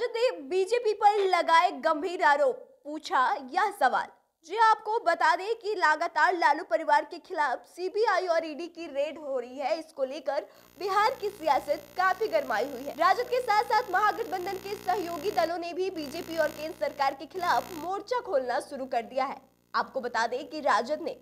राजद ने बीजेपी पर लगाए गंभीर आरोप पूछा यह सवाल जी आपको बता दें कि लगातार लालू परिवार के खिलाफ सीबीआई और ईडी की रेड हो रही है इसको लेकर बिहार की सियासत काफी गरमाई हुई है राजद के साथ साथ महागठबंधन के सहयोगी दलों ने भी बीजेपी और केंद्र सरकार के खिलाफ मोर्चा खोलना शुरू कर दिया है आपको बता दें कि राजद ने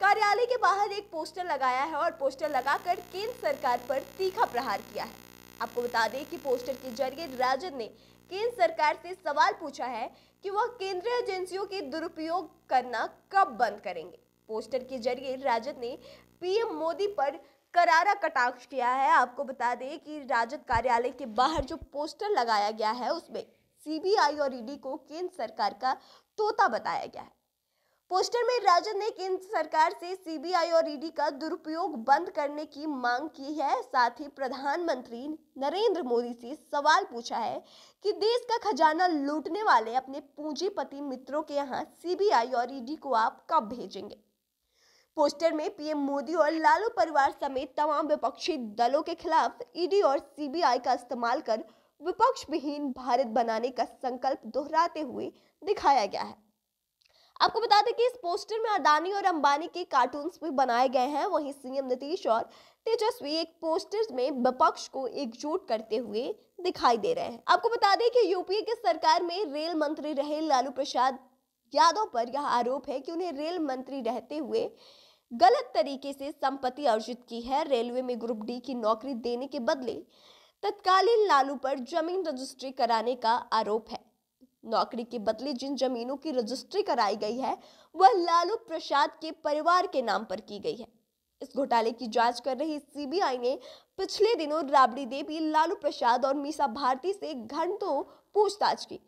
कार्यालय के बाहर एक पोस्टर लगाया है और पोस्टर लगाकर केंद्र सरकार पर तीखा प्रहार किया है आपको बता दें कि पोस्टर के जरिए राजद ने केंद्र सरकार से सवाल पूछा है कि वह केंद्रीय एजेंसियों के दुरुपयोग करना कब बंद करेंगे पोस्टर के जरिए राजद ने पीएम मोदी पर करारा कटाक्ष किया है आपको बता दें कि राजद कार्यालय के बाहर जो पोस्टर लगाया गया है उसमें सीबीआई और ईडी को केंद्र सरकार का तोता बताया गया है पोस्टर में राजद ने केंद्र सरकार से सीबीआई और ईडी का दुरुपयोग बंद करने की मांग की है साथ ही प्रधानमंत्री नरेंद्र मोदी से सवाल पूछा है कि देश का खजाना लूटने वाले अपने पूंजीपति मित्रों के यहाँ सीबीआई और ईडी को आप कब भेजेंगे पोस्टर में पीएम मोदी और लालू परिवार समेत तमाम विपक्षी दलों के खिलाफ ईडी और सीबीआई का इस्तेमाल कर विपक्ष विहीन भारत बनाने का संकल्प दोहराते हुए दिखाया गया है आपको बता दें कि इस पोस्टर में अडानी और अंबानी के कार्टून्स भी बनाए गए हैं वहीं सीएम नीतीश और तेजस्वी एक पोस्टर में विपक्ष को एकजुट करते हुए दिखाई दे रहे हैं आपको बता दें कि यूपीए की सरकार में रेल मंत्री रहे लालू प्रसाद यादव पर यह आरोप है कि उन्हें रेल मंत्री रहते हुए गलत तरीके से संपत्ति अर्जित की है रेलवे में ग्रुप डी की नौकरी देने के बदले तत्कालीन लालू पर जमीन रजिस्ट्री कराने का आरोप है नौकरी के बदले जिन जमीनों की रजिस्ट्री कराई गई है वह लालू प्रसाद के परिवार के नाम पर की गई है इस घोटाले की जांच कर रही सीबीआई ने पिछले दिनों राबड़ी देवी लालू प्रसाद और मीसा भारती से घंटों पूछताछ की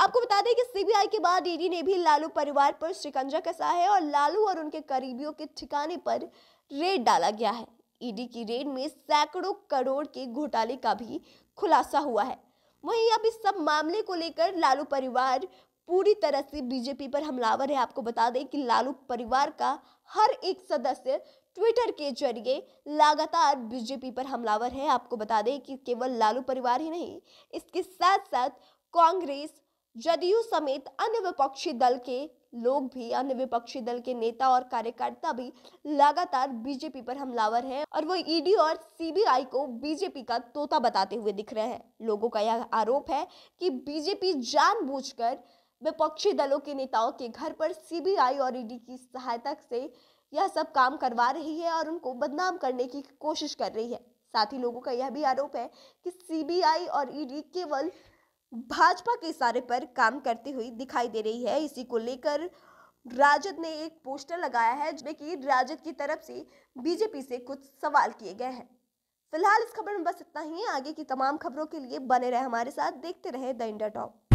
आपको बता दें कि सीबीआई के बाद ईडी ने भी लालू परिवार पर शिकंजा कसा है और लालू और उनके करीबियों के ठिकाने पर रेड डाला गया है ईडी की रेड में सैकड़ों करोड़ के घोटाले का भी खुलासा हुआ है वहीं अब इस सब मामले को लेकर लालू परिवार पूरी तरह से बीजेपी पर हमलावर है आपको बता दें कि लालू परिवार का हर एक सदस्य ट्विटर के जरिए लगातार बीजेपी पर हमलावर है आपको बता दें कि केवल लालू परिवार ही नहीं इसके साथ साथ कांग्रेस जदयू समेत अन्य विपक्षी दल के लोग भी अन्य विपक्षी दल के नेता और कार्यकर्ता भी लगातार बीजेपी पर हमलावर हैं और वो ईडी और सीबीआई को बीजेपी का तोता बताते हुए दिख रहे हैं लोगों का यह आरोप है कि बीजेपी जानबूझकर विपक्षी दलों के नेताओं के घर पर सीबीआई और ईडी की सहायता से यह सब काम करवा रही है और उनको बदनाम करने की कोशिश कर रही है साथ ही लोगों का यह भी आरोप है कि सीबीआई और ईडी केवल भाजपा के इशारे पर काम करती हुई दिखाई दे रही है इसी को लेकर राजद ने एक पोस्टर लगाया है जिसमें कि राजद की तरफ से बीजेपी से कुछ सवाल किए गए हैं फिलहाल इस खबर में बस इतना ही आगे की तमाम खबरों के लिए बने रहे हमारे साथ देखते रहे द इंडिया टॉप